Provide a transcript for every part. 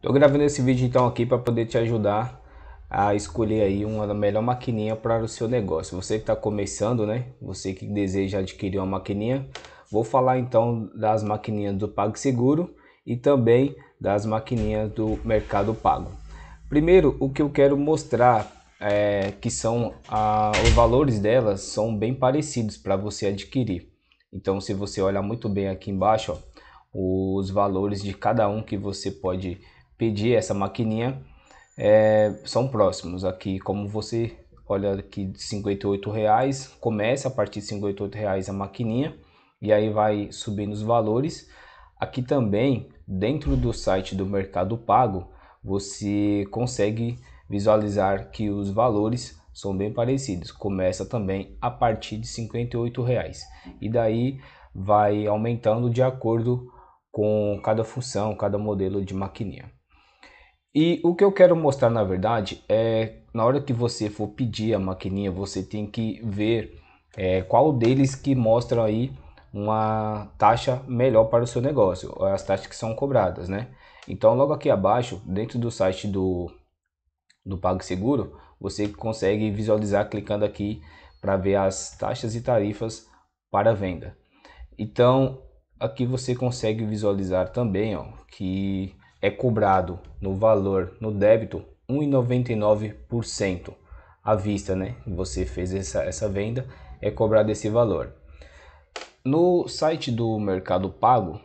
Estou gravando esse vídeo então aqui para poder te ajudar a escolher aí uma melhor maquininha para o seu negócio. Você que está começando, né? Você que deseja adquirir uma maquininha, vou falar então das maquininhas do PagSeguro e também das maquininhas do Mercado Pago. Primeiro, o que eu quero mostrar é que são a, os valores delas são bem parecidos para você adquirir. Então, se você olhar muito bem aqui embaixo, ó, os valores de cada um que você pode pedir essa maquininha é, são próximos aqui, como você olha aqui de 58 reais, começa a partir de 58 reais a maquininha e aí vai subindo os valores. Aqui também, dentro do site do Mercado Pago, você consegue visualizar que os valores são bem parecidos. Começa também a partir de 58 reais e daí vai aumentando de acordo com cada função, cada modelo de maquininha. E o que eu quero mostrar na verdade é na hora que você for pedir a maquininha, você tem que ver é, qual deles que mostra aí uma taxa melhor para o seu negócio, as taxas que são cobradas, né? Então logo aqui abaixo, dentro do site do, do PagSeguro, você consegue visualizar clicando aqui para ver as taxas e tarifas para venda. Então aqui você consegue visualizar também ó, que é cobrado no valor no débito 1,99% à vista, né? Você fez essa, essa venda, é cobrado esse valor. No site do Mercado Pago,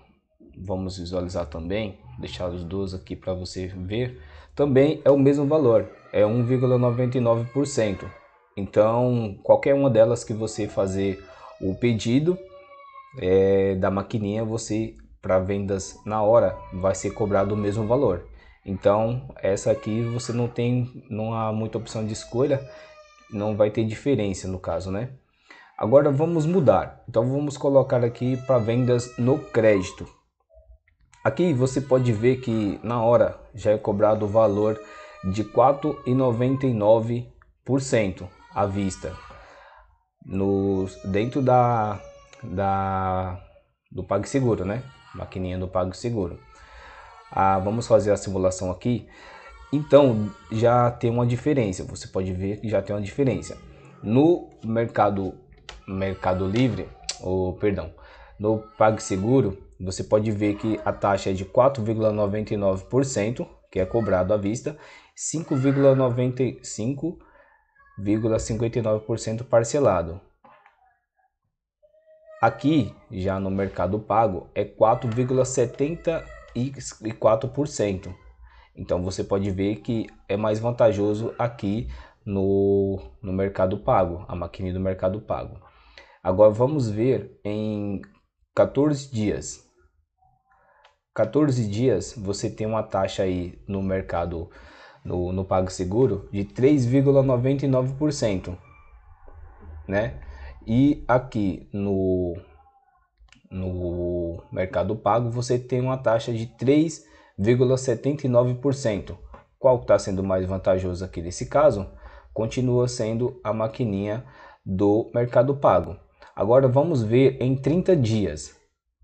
vamos visualizar também, deixar os dois aqui para você ver, também é o mesmo valor, é 1,99%. Então, qualquer uma delas que você fazer o pedido é, da maquininha, você para vendas na hora vai ser cobrado o mesmo valor. Então, essa aqui você não tem, não há muita opção de escolha, não vai ter diferença no caso, né? Agora vamos mudar. Então vamos colocar aqui para vendas no crédito. Aqui você pode ver que na hora já é cobrado o valor de 4,99% à vista. No, dentro da, da do PagSeguro, né? maquininha do PagSeguro. Ah, vamos fazer a simulação aqui. Então, já tem uma diferença, você pode ver que já tem uma diferença. No mercado, mercado livre, ou perdão, no PagSeguro, você pode ver que a taxa é de 4,99%, que é cobrado à vista, 5,95% 5,59% parcelado. Aqui, já no Mercado Pago, é 4,74%. Então você pode ver que é mais vantajoso aqui no, no Mercado Pago, a maquininha do Mercado Pago. Agora vamos ver em 14 dias. 14 dias você tem uma taxa aí no mercado no, no PagSeguro de 3,99%, né? E aqui no, no Mercado Pago você tem uma taxa de 3,79%. Qual está sendo mais vantajoso aqui nesse caso? Continua sendo a maquininha do Mercado Pago. Agora vamos ver em 30 dias.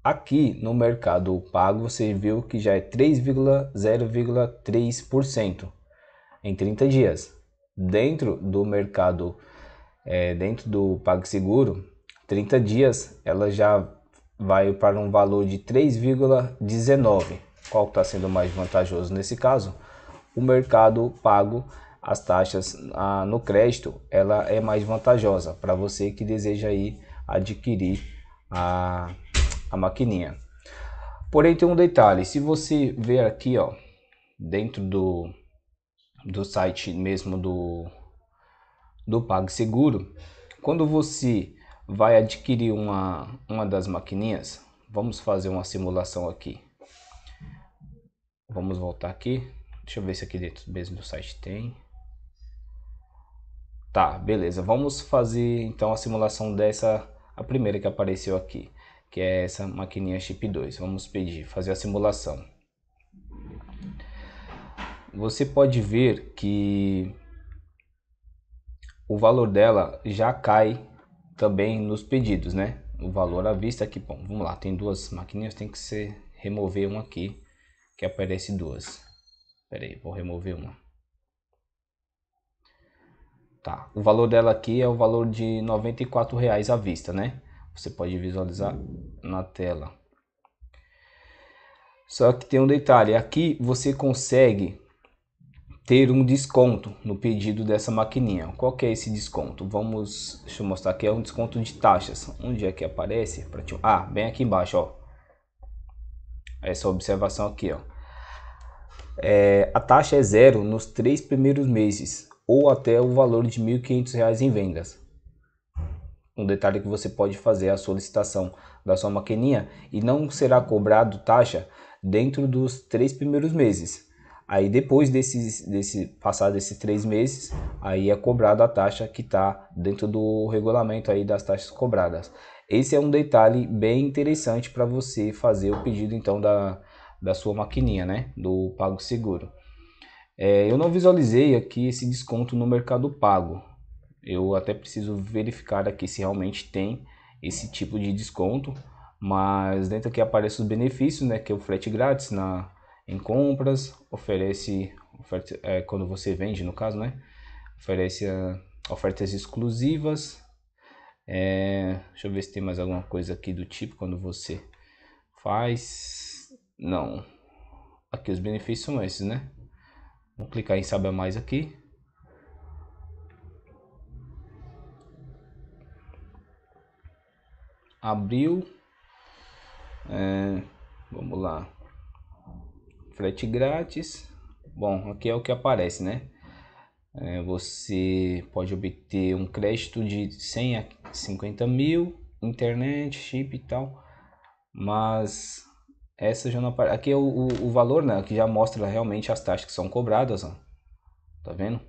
Aqui no Mercado Pago você viu que já é 3,0,3% em 30 dias. Dentro do Mercado Pago é, dentro do PagSeguro, 30 dias, ela já vai para um valor de 3,19. Qual está sendo mais vantajoso nesse caso? O mercado pago, as taxas a, no crédito, ela é mais vantajosa para você que deseja aí adquirir a, a maquininha. Porém, tem um detalhe, se você ver aqui, ó, dentro do, do site mesmo do, do PagSeguro. Quando você vai adquirir uma, uma das maquininhas, vamos fazer uma simulação aqui. Vamos voltar aqui. Deixa eu ver se aqui dentro mesmo do site tem. Tá, beleza. Vamos fazer então a simulação dessa, a primeira que apareceu aqui, que é essa maquininha chip 2. Vamos pedir, fazer a simulação. Você pode ver que o valor dela já cai também nos pedidos, né? O valor à vista aqui, é bom, vamos lá, tem duas maquininhas, tem que ser remover uma aqui, que aparece duas. Pera aí, vou remover uma. Tá, o valor dela aqui é o valor de R$ reais à vista, né? Você pode visualizar na tela. Só que tem um detalhe, aqui você consegue ter um desconto no pedido dessa maquininha. Qual que é esse desconto? Vamos, deixa eu mostrar aqui, é um desconto de taxas. Onde é que aparece? ah, bem aqui embaixo, ó. Essa observação aqui, ó. É, a taxa é zero nos três primeiros meses ou até o valor de R$ 1.500 em vendas. Um detalhe que você pode fazer é a solicitação da sua maquininha e não será cobrado taxa dentro dos três primeiros meses Aí depois desses, desse, passado esses três meses, aí é cobrada a taxa que está dentro do regulamento aí das taxas cobradas. Esse é um detalhe bem interessante para você fazer o pedido então da, da sua maquininha, né? Do PagSeguro. É, eu não visualizei aqui esse desconto no Mercado Pago. Eu até preciso verificar aqui se realmente tem esse tipo de desconto. Mas dentro aqui aparece os benefícios, né? Que é o frete grátis na em compras, oferece, oferta, é, quando você vende no caso, né? Oferece uh, ofertas exclusivas. É, deixa eu ver se tem mais alguma coisa aqui do tipo quando você faz. Não. Aqui os benefícios são esses, né? Vou clicar em saber mais aqui. Abriu. É, vamos lá frete grátis. Bom, aqui é o que aparece, né? É, você pode obter um crédito de 100 a 50 mil, internet, chip e tal, mas essa já não aparece. Aqui é o, o, o valor, né? Que já mostra realmente as taxas que são cobradas, ó. Tá vendo?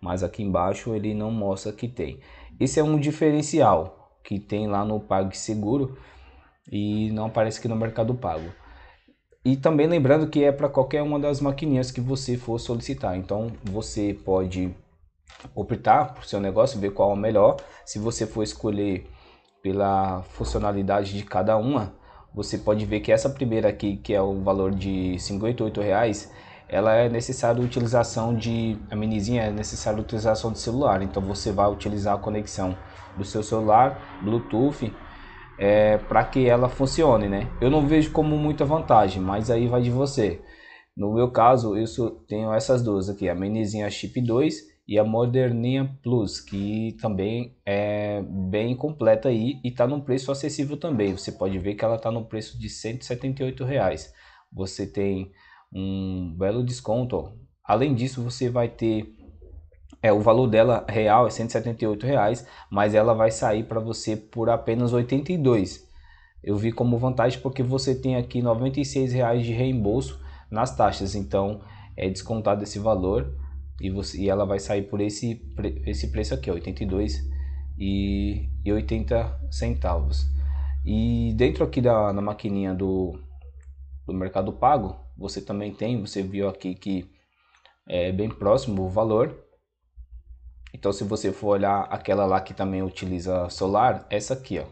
Mas aqui embaixo ele não mostra que tem. Esse é um diferencial que tem lá no PagSeguro e não aparece aqui no Mercado Pago. E também lembrando que é para qualquer uma das maquininhas que você for solicitar. Então você pode optar por seu negócio, ver qual é o melhor. Se você for escolher pela funcionalidade de cada uma, você pode ver que essa primeira aqui, que é o valor de R$ reais, ela é necessária a utilização de a minizinha é necessária a utilização do celular então você vai utilizar a conexão do seu celular bluetooth é, para que ela funcione, né? Eu não vejo como muita vantagem, mas aí vai de você. No meu caso, eu só tenho essas duas aqui, a Menizinha Chip 2 e a Moderninha Plus, que também é bem completa aí e está num preço acessível também. Você pode ver que ela está no preço de 178 reais. Você tem um belo desconto. Além disso, você vai ter é, o valor dela real é 178 reais, mas ela vai sair para você por apenas 82. Eu vi como vantagem porque você tem aqui 96 reais de reembolso nas taxas, então é descontado esse valor e, você, e ela vai sair por esse, esse preço aqui, 82 e, e 80 centavos. E dentro aqui da na maquininha do, do Mercado Pago, você também tem, você viu aqui que é bem próximo o valor então, se você for olhar aquela lá que também utiliza solar, essa aqui, ó,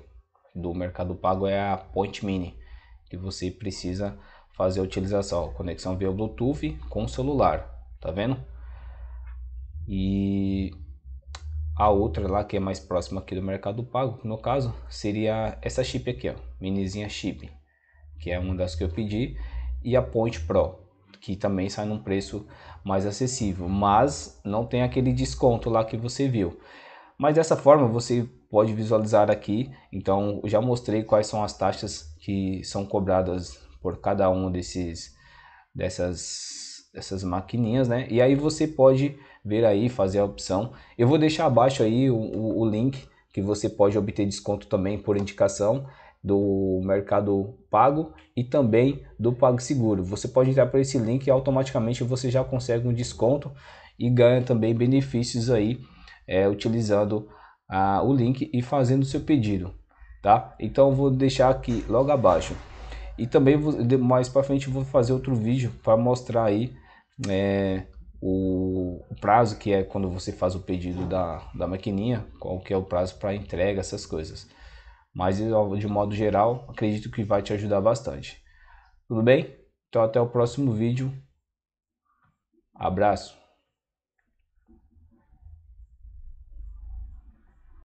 do Mercado Pago é a Point Mini, que você precisa fazer a utilização, ó, conexão via Bluetooth com celular, tá vendo? E a outra lá que é mais próxima aqui do Mercado Pago, no caso, seria essa chip aqui, ó, minizinha chip, que é uma das que eu pedi, e a Point Pro, que também sai num preço mais acessível, mas não tem aquele desconto lá que você viu. Mas dessa forma você pode visualizar aqui, então já mostrei quais são as taxas que são cobradas por cada um desses dessas dessas maquininhas, né? E aí você pode ver aí, fazer a opção. Eu vou deixar abaixo aí o, o, o link que você pode obter desconto também por indicação do Mercado Pago e também do PagSeguro. Você pode entrar por esse link e automaticamente você já consegue um desconto e ganha também benefícios aí é, utilizando ah, o link e fazendo o seu pedido, tá? Então vou deixar aqui logo abaixo e também mais para frente vou fazer outro vídeo para mostrar aí é, o, o, prazo que é quando você faz o pedido da, da maquininha, qual que é o prazo para entrega essas coisas. Mas de modo geral, acredito que vai te ajudar bastante. Tudo bem? Então até o próximo vídeo. Abraço.